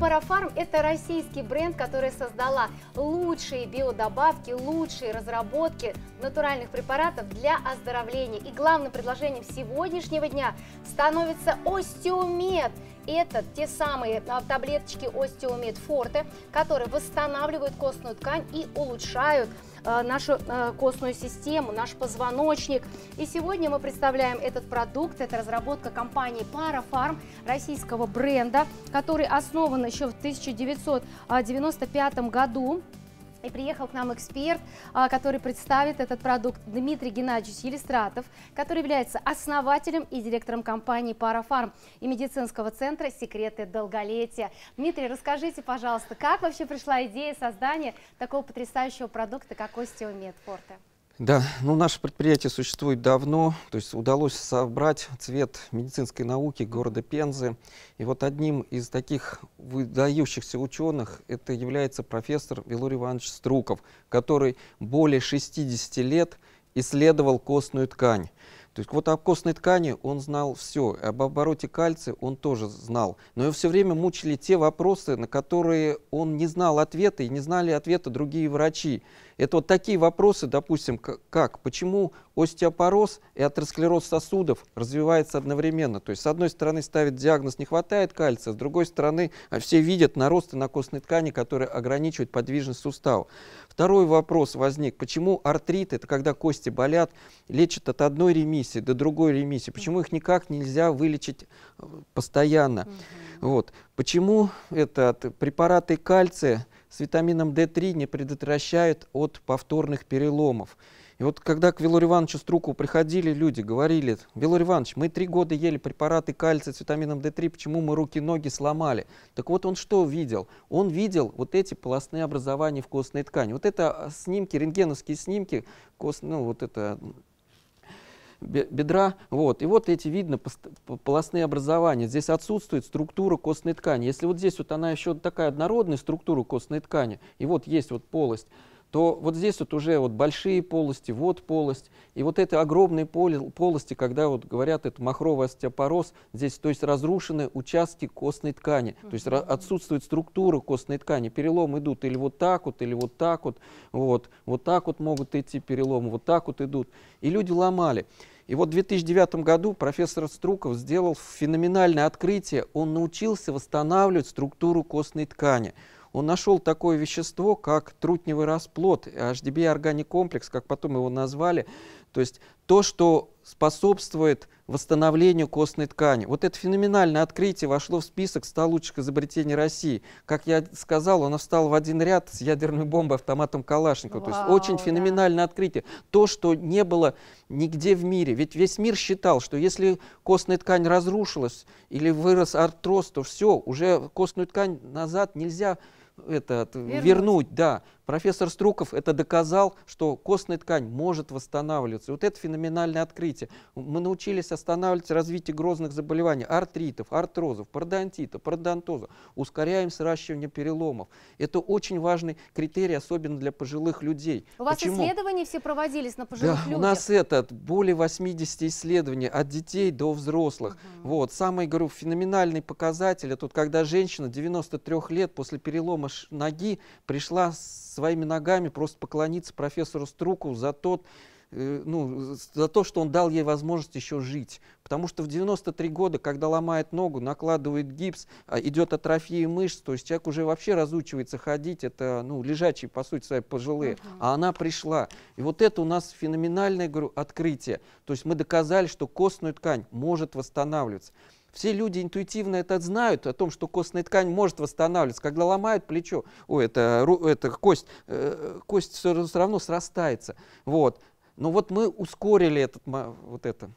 Парафарм – это российский бренд, который создала лучшие биодобавки, лучшие разработки натуральных препаратов для оздоровления. И главным предложением сегодняшнего дня становится остеомед – это те самые а, таблеточки Osteomid Forte, которые восстанавливают костную ткань и улучшают а, нашу а, костную систему, наш позвоночник. И сегодня мы представляем этот продукт. Это разработка компании Parafarm, российского бренда, который основан еще в 1995 году. И приехал к нам эксперт, а, который представит этот продукт, Дмитрий Геннадьевич Елистратов, который является основателем и директором компании «Парафарм» и медицинского центра «Секреты долголетия». Дмитрий, расскажите, пожалуйста, как вообще пришла идея создания такого потрясающего продукта, как Остеомед Форте. Да, ну наше предприятие существует давно, то есть удалось собрать цвет медицинской науки города Пензы. И вот одним из таких выдающихся ученых это является профессор Вилорий Иванович Струков, который более 60 лет исследовал костную ткань. То есть вот об костной ткани он знал все, об обороте кальция он тоже знал. Но его все время мучили те вопросы, на которые он не знал ответа, и не знали ответа другие врачи. Это вот такие вопросы, допустим, как, почему остеопороз и атеросклероз сосудов развивается одновременно. То есть с одной стороны ставит диагноз «не хватает кальция», с другой стороны а все видят наросты на костной ткани, которые ограничивают подвижность сустава. Второй вопрос возник, почему артрит, это когда кости болят, лечат от одной ремиссии, ремиссии, до другой ремиссии. Почему их никак нельзя вылечить э, постоянно? Вот. Почему этот, препараты кальция с витамином D3 не предотвращают от повторных переломов? И вот когда к Вилору Ивановичу Струкову приходили люди, говорили, Вилор Иванович, мы три года ели препараты кальция с витамином D3, почему мы руки-ноги сломали? Так вот он что видел? Он видел вот эти полостные образования в костной ткани. Вот это а, снимки, рентгеновские снимки, кост, ну вот это бедра. Вот. И вот эти видно полостные образования. Здесь отсутствует структура костной ткани. Если вот здесь вот она еще такая однородная структура костной ткани, и вот есть вот полость, то вот здесь вот уже вот большие полости, вот полость, и вот это огромные полости, когда вот говорят, это махровый остеопороз, здесь, то есть разрушены участки костной ткани, то есть отсутствует структура костной ткани, переломы идут или вот так вот, или вот так вот, вот, вот так вот могут идти переломы, вот так вот идут, и люди ломали. И вот в 2009 году профессор Струков сделал феноменальное открытие. Он научился восстанавливать структуру костной ткани он нашел такое вещество, как трутневый расплод, HDB комплекс, как потом его назвали, то есть то, что способствует восстановлению костной ткани. Вот это феноменальное открытие вошло в список 100 лучших изобретений России. Как я сказал, оно встало в один ряд с ядерной бомбой, автоматом Калашникова. То есть очень феноменальное да. открытие. То, что не было нигде в мире. Ведь весь мир считал, что если костная ткань разрушилась или вырос артроз, то все, уже костную ткань назад нельзя это вернуть. вернуть, да, Профессор Струков это доказал, что костная ткань может восстанавливаться. вот это феноменальное открытие. Мы научились останавливать развитие грозных заболеваний, артритов, артрозов, пародонтита, пародонтоза. Ускоряем сращивание переломов. Это очень важный критерий, особенно для пожилых людей. У вас Почему? исследования все проводились на пожилых да, людях? У нас это более 80 исследований от детей до взрослых. Угу. Вот. Самый, говорю, феноменальный показатель, это вот, когда женщина 93 лет после перелома ноги пришла с своими ногами просто поклониться профессору Струку за тот э, ну, за то, что он дал ей возможность еще жить. Потому что в 93 года, когда ломает ногу, накладывает гипс, а, идет атрофия мышц, то есть человек уже вообще разучивается ходить, это ну, лежачие, по сути, свои пожилые. Угу. А она пришла. И вот это у нас феноменальное говорю, открытие. То есть мы доказали, что костную ткань может восстанавливаться. Все люди интуитивно это знают, о том, что костная ткань может восстанавливаться. Когда ломают плечо, о, это, это кость, э, кость все равно срастается. Вот. Но вот мы ускорили этот, вот это.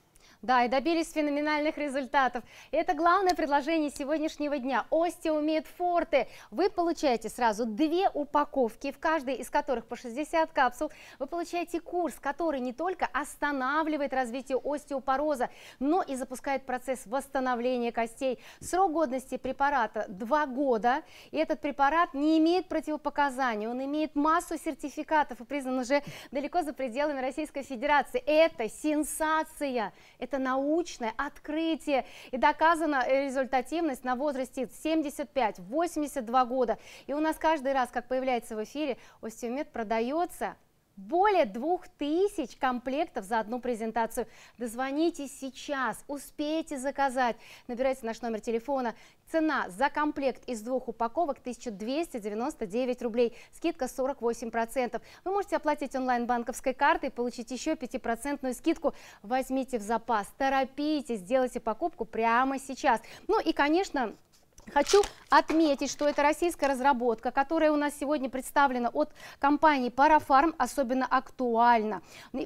Да, и добились феноменальных результатов. Это главное предложение сегодняшнего дня. Остеомед Форте. Вы получаете сразу две упаковки, в каждой из которых по 60 капсул. Вы получаете курс, который не только останавливает развитие остеопороза, но и запускает процесс восстановления костей. Срок годности препарата 2 года. И этот препарат не имеет противопоказаний. Он имеет массу сертификатов и признан уже далеко за пределами Российской Федерации. Это сенсация. Это это научное открытие. И доказана результативность на возрасте 75-82 года. И у нас каждый раз, как появляется в эфире, остеомед продается более двух тысяч комплектов за одну презентацию. Дозвонитесь сейчас, успейте заказать. Набирайте наш номер телефона. Цена за комплект из двух упаковок 1299 рублей. Скидка 48%. Вы можете оплатить онлайн банковской картой и получить еще 5% скидку. Возьмите в запас, торопитесь, сделайте покупку прямо сейчас. Ну и, конечно, Хочу отметить, что это российская разработка, которая у нас сегодня представлена от компании Parafarm, особенно актуальна.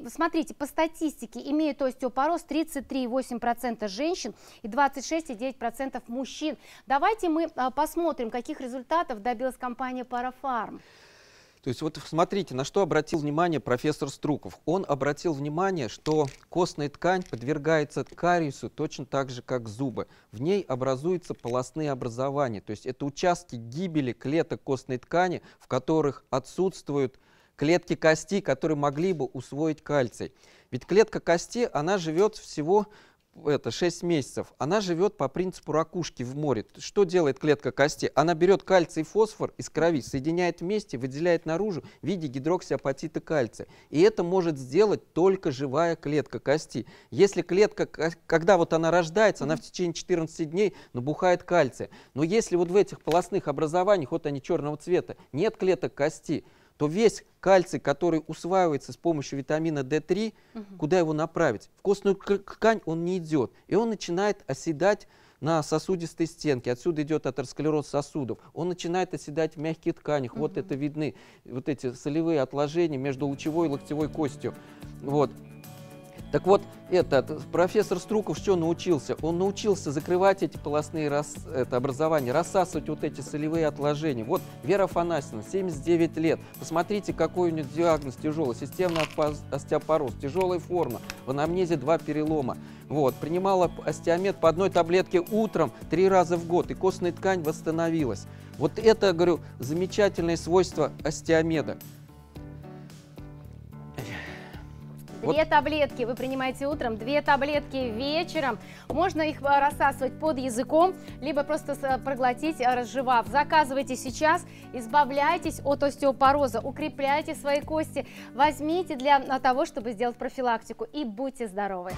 Смотрите, по статистике имеют остеопороз 33,8% женщин и 26,9% мужчин. Давайте мы а, посмотрим, каких результатов добилась компания Parafarm. То есть вот смотрите, на что обратил внимание профессор Струков. Он обратил внимание, что костная ткань подвергается кариесу точно так же, как зубы. В ней образуются полостные образования. То есть это участки гибели клеток костной ткани, в которых отсутствуют клетки кости, которые могли бы усвоить кальций. Ведь клетка кости, она живет всего это 6 месяцев, она живет по принципу ракушки в море. Что делает клетка кости? Она берет кальций и фосфор из крови, соединяет вместе, выделяет наружу в виде гидроксиапатита кальция. И это может сделать только живая клетка кости. Если клетка, когда вот она рождается, она в течение 14 дней набухает кальция. Но если вот в этих полостных образованиях, вот они черного цвета, нет клеток кости, то весь кальций, который усваивается с помощью витамина D3, угу. куда его направить? В костную ткань он не идет, и он начинает оседать на сосудистой стенке. Отсюда идет атеросклероз сосудов. Он начинает оседать в мягких тканях. Угу. Вот это видны, вот эти солевые отложения между лучевой и локтевой костью. Вот. Так вот, этот профессор Струков что научился? Он научился закрывать эти полостные рас, это образования, рассасывать вот эти солевые отложения. Вот Вера Фанасина, 79 лет. Посмотрите, какой у нее диагноз тяжелый. Системный остеопороз, тяжелая форма, в анамнезе два перелома. Вот, принимала остеомед по одной таблетке утром три раза в год, и костная ткань восстановилась. Вот это, говорю, замечательное свойство остеомеда. Две вот. таблетки вы принимаете утром, две таблетки вечером. Можно их а, рассасывать под языком, либо просто а, проглотить, а, разжевав. Заказывайте сейчас, избавляйтесь от остеопороза, укрепляйте свои кости, возьмите для того, чтобы сделать профилактику и будьте здоровы.